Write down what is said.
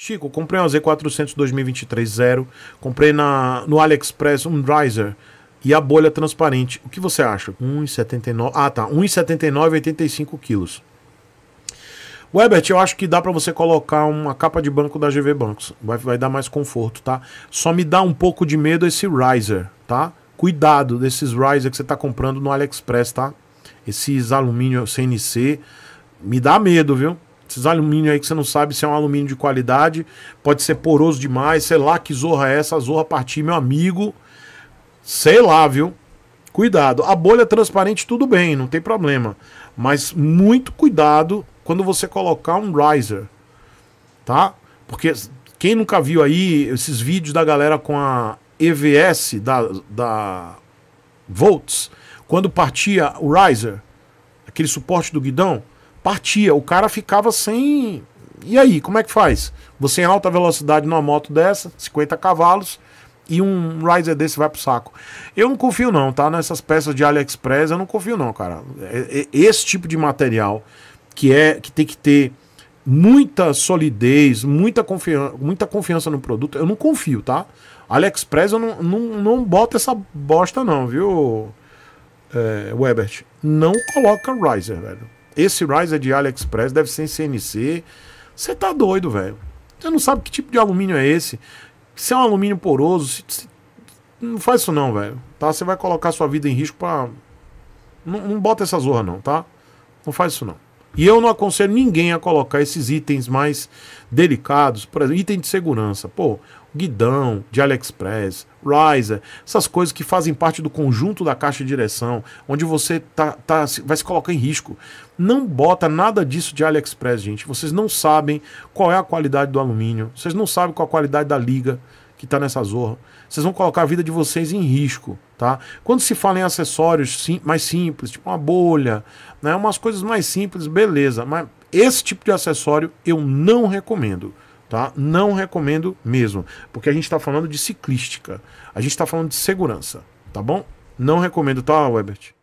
Chico, comprei uma Z400 2023 zero, comprei na, no AliExpress um riser e a bolha transparente. O que você acha? 1,79. Ah, tá. 1,79 85 quilos. Webert, eu acho que dá para você colocar uma capa de banco da GV Bancos. Vai, vai dar mais conforto, tá? Só me dá um pouco de medo esse riser, tá? Cuidado desses riser que você tá comprando no AliExpress, tá? Esses alumínio CNC me dá medo, viu? Esses alumínio aí que você não sabe se é um alumínio de qualidade, pode ser poroso demais, sei lá que zorra é essa, zorra partir, meu amigo. Sei lá, viu? Cuidado. A bolha transparente, tudo bem, não tem problema. Mas muito cuidado quando você colocar um riser, tá? Porque quem nunca viu aí esses vídeos da galera com a EVS da, da Volts, quando partia o riser, aquele suporte do guidão, partia. O cara ficava sem. E aí, como é que faz? Você em alta velocidade numa moto dessa, 50 cavalos, e um riser desse vai pro saco. Eu não confio não, tá? Nessas peças de AliExpress, eu não confio não, cara. É, é, esse tipo de material que é que tem que ter muita solidez, muita confiança, muita confiança no produto, eu não confio, tá? AliExpress eu não, não, não boto essa bosta não, viu, é, Webert? Não coloca riser, velho. Esse Rise de AliExpress, deve ser em CNC. Você tá doido, velho. Você não sabe que tipo de alumínio é esse. Se é um alumínio poroso, se, se, não faz isso não, velho. Tá? Você vai colocar sua vida em risco pra... Não, não bota essa zorra não, tá? Não faz isso não. E eu não aconselho ninguém a colocar esses itens mais delicados, por exemplo, item de segurança. Pô, guidão de AliExpress, Riser, essas coisas que fazem parte do conjunto da caixa de direção, onde você tá, tá, vai se colocar em risco. Não bota nada disso de AliExpress, gente. Vocês não sabem qual é a qualidade do alumínio, vocês não sabem qual é a qualidade da liga que está nessa zorra. Vocês vão colocar a vida de vocês em risco, tá? Quando se fala em acessórios sim, mais simples, tipo uma bolha, né, umas coisas mais simples, beleza, mas esse tipo de acessório eu não recomendo tá? Não recomendo mesmo, porque a gente está falando de ciclística, a gente está falando de segurança, tá bom? Não recomendo, tá, Webert?